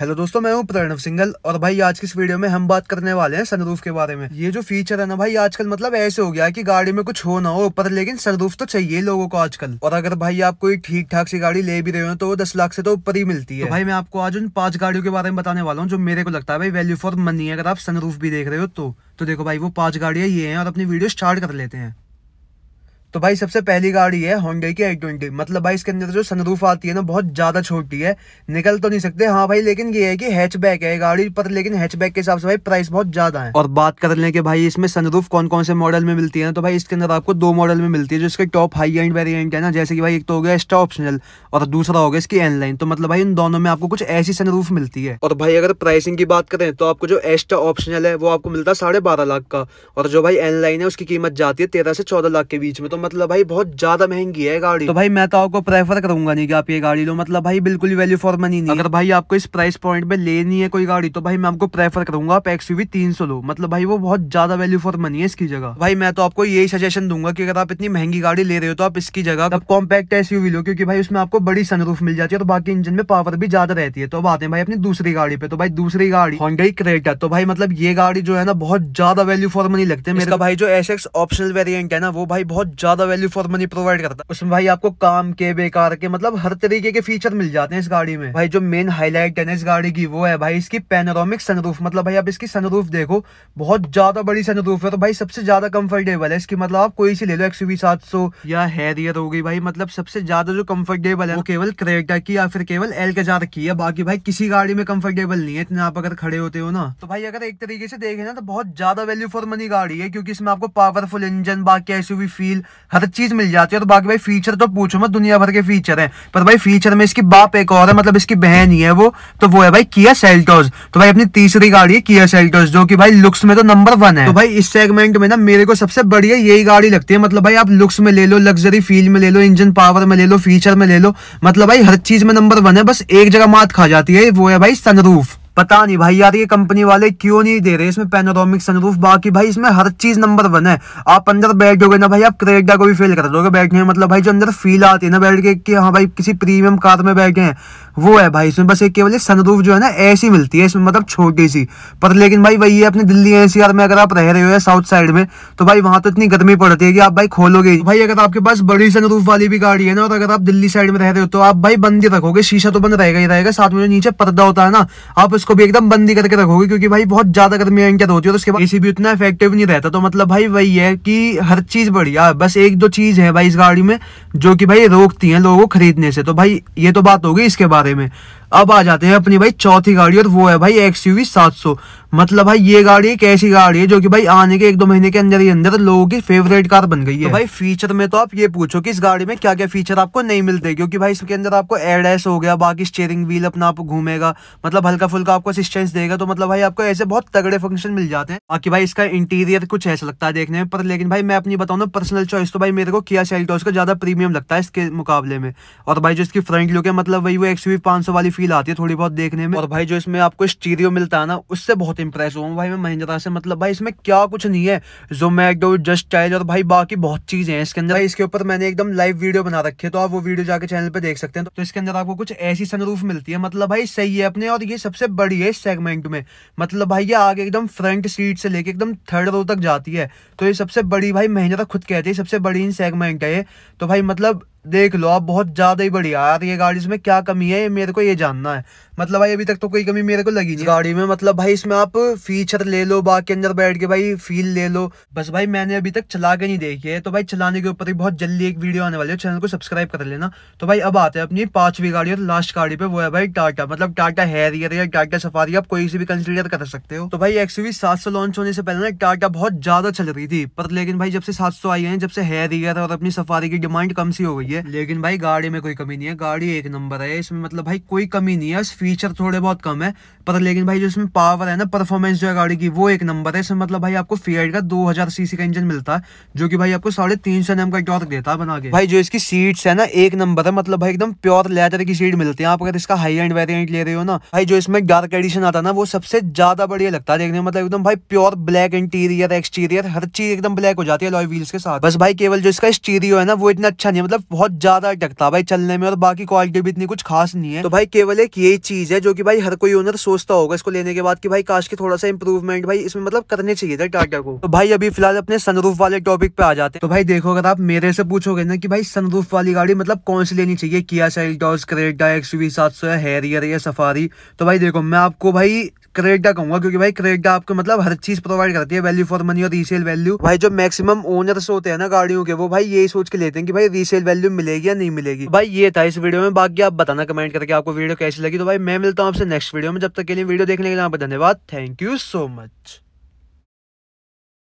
hello दोस्तों मैं हूं प्रणव सिंगल और भाई आज की इस वीडियो में हम बात करने वाले हैं सनरूफ के बारे में ये जो फीचर है ना भाई आजकल मतलब ऐसे हो गया है कि गाड़ी में कुछ हो ना हो पर लेकिन सनरूफ तो चाहिए लोगों को आजकल और अगर भाई आप कोई ठीक ठाक सी गाड़ी ले भी रहे हो तो वो दस लाख से तो ऊपर ही मिलती है तो भाई मैं आपको आज उन पांच गाड़ियों के बारे में बताने वाला हूँ जो मेरे को लगता है भाई वैल्यू फॉर मनी अगर आप सनरूफ भी देख रहे हो तो तो देखो भाई वो पांच गाड़ियां ये हैं और अपनी वीडियो स्टार्ट कर लेते हैं तो भाई सबसे पहली गाड़ी है होंडे की आई ट्वेंटी मतलब भाई इसके अंदर जो सनरूफ आती है ना बहुत ज़्यादा छोटी है निकल तो नहीं सकते हाँ भाई लेकिन ये है कि हैचबैक है गाड़ी पर लेकिन हैचबैक के हिसाब से भाई प्राइस बहुत ज़्यादा है और बात कर लें कि भाई इसमें सनरूफ कौन कौन से मॉडल में मिलती है तो भाई इसके अंदर आपको दो मॉडल में मिलती है जो इसके टॉप हाई एंड वेरियंट है ना जैसे कि भाई एक तो हो गया एक्स्ट्रा ऑप्शनल और दूसरा हो गया इसकी एनलाइन तो मतलब भाई इन दोनों में आपको कुछ ऐसी सनरूफ मिलती है और भाई अगर प्राइसिंग की बात करें तो आपको जो एक्स्ट्रा ऑप्शनल है वो आपको मिलता है साढ़े लाख का और जो भाई एनलाइन है उसकी कीमत जाती है तेरह से चौदह लाख के बीच में तो मतलब भाई बहुत ज्यादा महंगी है गाड़ी तो भाई मैं तो आपको प्रेफर करूंगा नहीं कि आप ये गाड़ी लो मतलब भाई बिल्कुल वैल्यू फॉर मनी नहीं अगर भाई आपको इस प्राइस पॉइंट पे लेनी है कोई गाड़ी तो भाई मैं आपको प्रेफर करूंगा आप यूवी तीन सौ लो मतलब भाई वो बहुत ज्यादा वैल्यू फॉर मनी है इसकी जगह भाई मैं तो आपको यही सजेशन दूंगा की अगर आप इतनी महंगी गाड़ी ले रहे हो तो आप इसकी जगह आप कॉम्पैक्ट एसयूवी लो क्योंकि भाई उसमें आपको बड़ी सनरूफ मिल जाती है और बाकी इंजन में पावर भी ज्यादा रहती है तो अब आते हैं भाई अपनी दूसरी गाड़ी पे तो भाई दूसरी गाड़ी हॉन्डाई क्रेटा तो भाई मतलब ये गाड़ी जो है ना बहुत ज्यादा वैल्यू फॉर मनी लगते हैं मेरे भाई जो एस एक्स ऑप्शनल वेरियंट है ना वो भाई बहुत ज्यादा वैल्यू फॉर मनी प्रोवाइड करता है उसमें भाई आपको काम के बेकार के मतलब हर तरीके के फीचर मिल जाते हैं इस गाड़ी में भाई जो मेन हाईलाइट है ना इस गाड़ी की वो है भाई इसकी पेनोरामिक सनरूफ मतलब भाई आप इसकी सनरूफ देखो बहुत ज्यादा बड़ी सनरूफ है तो भाई सबसे ज्यादा कंफर्टेबल है इसकी मतलब आप कोई सी ले लो एक्सवी सात सौ या हैरियर होगी भाई मतलब सबसे ज्यादा जो कंफर्टेबल है वो केवल क्रेटा की या फिर केवल एल के की है बाकी भाई किसी गाड़ी में कंफर्टेबल नहीं है इतना आप अगर खड़े होते हो ना तो भाई अगर एक तरीके से देखे ना तो बहुत ज्यादा वैल्यू फॉर मनी गाड़ी है क्योंकि इसमें आपको पावरफुल इंजन बाकी एसयूवी फील हर चीज मिल जाती है तो बाकी भाई फीचर तो पूछो मत दुनिया भर के फीचर हैं पर भाई फीचर में इसकी बाप एक और है मतलब इसकी बहन ही है वो तो वो है भाई किया सेल्टोज तो भाई अपनी तीसरी गाड़ी है किया सेल्टोज जो कि भाई लुक्स में तो नंबर वन है तो भाई इस सेगमेंट में ना मेरे को सबसे बढ़िया यही गाड़ी लगती है मतलब भाई आप लुक्स में ले लो लग्जरी फील में ले लो इंजन पावर में ले लो फीचर में ले लो मतलब भाई हर चीज में नंबर वन है बस एक जगह मात खा जाती है वो है भाई सनरूफ पता नहीं भाई यार ये कंपनी वाले क्यों नहीं दे रहे इसमें पेनोरोमिक सनरूफ बाकी भाई इसमें हर चीज नंबर वन है आप अंदर बैठोगे ना भाई आप क्रेडा को भी फेल कर दोगे बैठने मतलब भाई जो अंदर फील आती है ना बैठ के कि हाँ भाई किसी प्रीमियम कार में बैठे हैं वो है भाई इसमें बस एक केवल सनरूफ जो है ना ऐसी मिलती है इसमें मतलब छोटी सी पर लेकिन भाई वही है अपने दिल्ली एनसीआर में अगर आप रह रहे हो साउथ साइड में तो भाई वहां तो इतनी गर्मी पड़ती है कि आप भाई खोलोगे भाई अगर आपके पास बड़ी सनरूफ वाली भी गाड़ी है ना और अगर आप दिल्ली साइड में रह रहे हो तो आप भाई बंद ही रखोगे शीशा तो बंद रहेगा ही रहेगा साथ में जो नीचे पर्दा होता है ना आप उसको इसको भी एकदम बंदी करके रखोगे क्योंकि भाई बहुत ज्यादा गर्मी अंकित होती है तो उसके बाद एसी भी उतना इफेक्टिव नहीं रहता तो मतलब भाई वही है कि हर चीज बढ़िया बस एक दो चीज है भाई इस गाड़ी में जो कि भाई रोकती है लोगों को खरीदने से तो भाई ये तो बात होगी इसके बारे में अब आ जाते हैं अपनी भाई चौथी गाड़ी और वो है भाई एक्स यू सात सौ मतलब भाई ये गाड़ी एक ऐसी गाड़ी है जो कि भाई आने के एक दो महीने के अंदर ही अंदर लोगों की फेवरेट कार बन गई तो है तो भाई फीचर में तो आप ये पूछो कि इस गाड़ी में क्या क्या फीचर आपको नहीं मिलते क्योंकि भाई इसके अंदर आपको एडेस हो गया बाकी स्टेयरिंग व्हील अपना आप घूमेगा मतलब हल्का फुल्का आपको असिस्टेंस देगा तो मतलब भाई आपको ऐसे बहुत तगड़े फंक्शन मिल जाते हैं बाकी भाई इसका इंटीरियर कुछ ऐसा लगता है देखने में पर लेकिन भाई मैं अपनी बताऊँ ना पर्सनल चॉइस तो भाई मेरे को किया सेल्टॉस का ज्यादा प्रीमियम लगता है इसके मुकाबले में और भाई जो इसकी फ्रंट लुक है मतलब वही वो एक्स वाली फील आती है थोड़ी बहुत देखने में और भाई जो इसमें आपको स्टीरियो मिलता है ना उससे बहुत इंप्रेस हुआ भाई मैं महिंद्रा से मतलब भाई इसमें क्या कुछ नहीं है जो जोमैटो जस्ट चाइल्ड और भाई बाकी बहुत चीजें हैं इसके अंदर इसके ऊपर मैंने एकदम लाइव वीडियो बना रखी है तो आप वो वीडियो जाकर चैनल पर देख सकते हैं तो इसके अंदर आपको कुछ ऐसी सनरूफ मिलती है मतलब भाई सही है अपने और ये सबसे बड़ी है इस सेगमेंट में मतलब भाई ये आगे एकदम फ्रंट सीट से लेके एकदम थर्ड रो तक जाती है तो ये सबसे बड़ी भाई महिंद्रा खुद कहती है सबसे बड़ी इन सेगमेंट है ये तो भाई मतलब देख लो आप बहुत ज़्यादा ही बढ़िया यार ये गाड़ी इसमें क्या कमी है मेरे को ये जानना है मतलब भाई अभी तक तो कोई कमी मेरे को लगी नहीं गाड़ी में मतलब भाई इसमें आप फीचर ले लो बाकी अंदर बैठ के भाई फील ले लो बस भाई मैंने अभी तक चला के नहीं देखी है तो भाई चलाने के ऊपर ही बहुत जल्दी एक वीडियो आने वाली है चैनल को सब्सक्राइब कर लेना तो भाई अब आते हैं अपनी पांचवी गाड़ी और लास्ट गाड़ी पे वो है भाई टाटा मतलब टाटा हैरियर या टाटा सफारी आप कोई से भी कंसिडर कर सकते हो तो भाई एक्स सात सौ लॉन्च होने से पहले ना टाटा बहुत ज़्यादा चल रही थी पर लेकिन भाई जब से सात सौ आई है जब से हैरियर और अपनी सफारी की डिमांड कम सी हो गई चाहिए लेकिन भाई गाड़ी में कोई कमी नहीं है गाड़ी एक नंबर है इसमें मतलब भाई कोई कमी नहीं है फीचर थोड़े बहुत कम है पर लेकिन भाई जो इसमें पावर है ना परफॉर्मेंस जो है गाड़ी की वो एक नंबर है इसमें मतलब भाई आपको फीएड का दो हजार सीसी का इंजन मिलता है जो की भाई आपको साढ़े तीन सौ एम का टॉर्क देता है बना के भाई जो इसकी सीट है ना एक नंबर है मतलब भाई एकदम प्योर लेदर की सीट मिलती है आप अगर इसका हाई एंड वेरियंट ले रहे हो ना भाई जो इसमें डार्क एडिशन आता ना वो सबसे ज्यादा बढ़िया लगता है देखने मतलब एकदम भाई प्योर ब्लैक इंटीरियर एक्सटीरियर हर चीज एकदम ब्लैक हो जाती है लॉय व्हील्स के साथ बस भाई केवल जो इसका स्टीरियो है ना वो इतना अच्छा नहीं है मतलब बहुत ज्यादा अटकता भाई चलने में और बाकी क्वालिटी भी इतनी कुछ खास नहीं है तो भाई केवल एक यही चीज है जो की भाई हर कोई ओनर सोचता होगा इसको लेने के बाद की भाई काश के थोड़ा सा इंप्रूवमेंट भाई इसमें मतलब करने चाहिए था टाटा को तो भाई अभी फिलहाल अपने सनरूफ वाले टॉपिक पे आ जाते तो भाई देखो अगर आप मेरे से पूछोगे ना कि भाई सनरूफ वाली गाड़ी मतलब कौन सी लेनी चाहिए Kia Seltos Creta x we सात सौ हैरियर या सफारी तो भाई देखो मैं आपको भाई क्रेडा कहूंगा क्योंकि भाई क्रेडा आपको मतलब हर चीज प्रोवाइड करती है वैल्यू फॉर मनी और रीसेल वैल्यू भाई जो मैक्सिमम ओनर्स होते हैं ना गाड़ियों के वो भाई यही सोच के लेते हैं कि भाई रीसेल वैल्यू मिलेगी या नहीं मिलेगी भाई ये था इस वीडियो में बाकी आप बताना कमेंट करके आपको वीडियो कैसी लगी तो भाई मैं मिलता हूँ आपसे नेक्स्ट वीडियो में जब तक के लिए वीडियो देखने के लिए यहाँ धन्यवाद थैंक यू सो मच